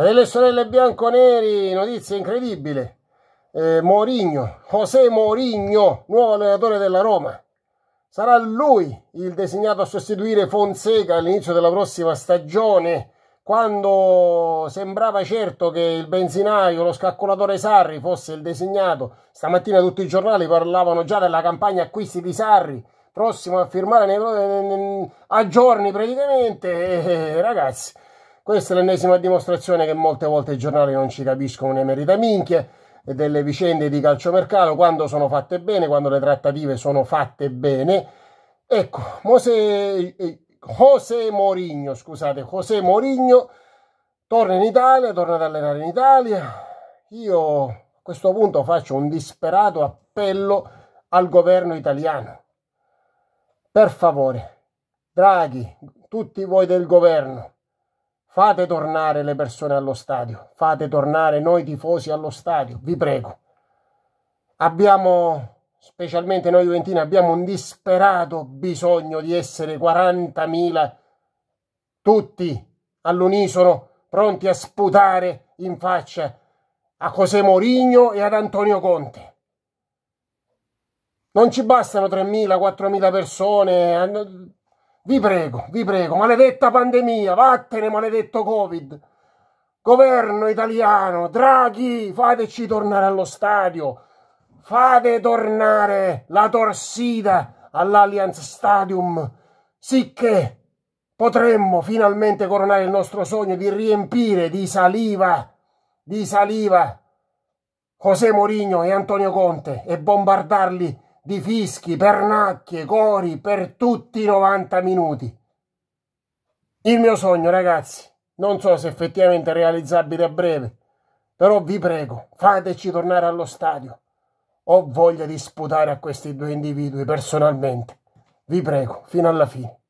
delle sorelle bianco-neri, notizia incredibile. Eh, Morigno, José Morigno, nuovo allenatore della Roma. Sarà lui il designato a sostituire Fonseca all'inizio della prossima stagione, quando sembrava certo che il benzinaio, lo scaccolatore Sarri fosse il designato. Stamattina tutti i giornali parlavano già della campagna acquisti di Sarri, prossimo a firmare nei, a giorni praticamente. Eh, ragazzi, questa è l'ennesima dimostrazione che molte volte i giornali non ci capiscono né merita minchie delle vicende di calciomercato quando sono fatte bene, quando le trattative sono fatte bene. Ecco, Mose, eh, José Mourinho, scusate, José Mourinho torna in Italia, torna ad allenare in Italia. Io a questo punto faccio un disperato appello al governo italiano. Per favore, Draghi, tutti voi del governo, Fate tornare le persone allo stadio, fate tornare noi tifosi allo stadio, vi prego. Abbiamo, specialmente noi Juventini, abbiamo un disperato bisogno di essere 40.000 tutti all'unisono pronti a sputare in faccia a José Mourinho e ad Antonio Conte. Non ci bastano 3.000, 4.000 persone, vi prego, vi prego, maledetta pandemia, vattene maledetto Covid. Governo italiano, Draghi, fateci tornare allo stadio. Fate tornare la torsida all'Allianz Stadium, sicché potremmo finalmente coronare il nostro sogno di riempire di saliva, di saliva José Mourinho e Antonio Conte e bombardarli di fischi, pernacchie, cori per tutti i 90 minuti. Il mio sogno, ragazzi, non so se effettivamente è realizzabile a breve, però vi prego, fateci tornare allo stadio. Ho voglia di sputare a questi due individui personalmente. Vi prego, fino alla fine.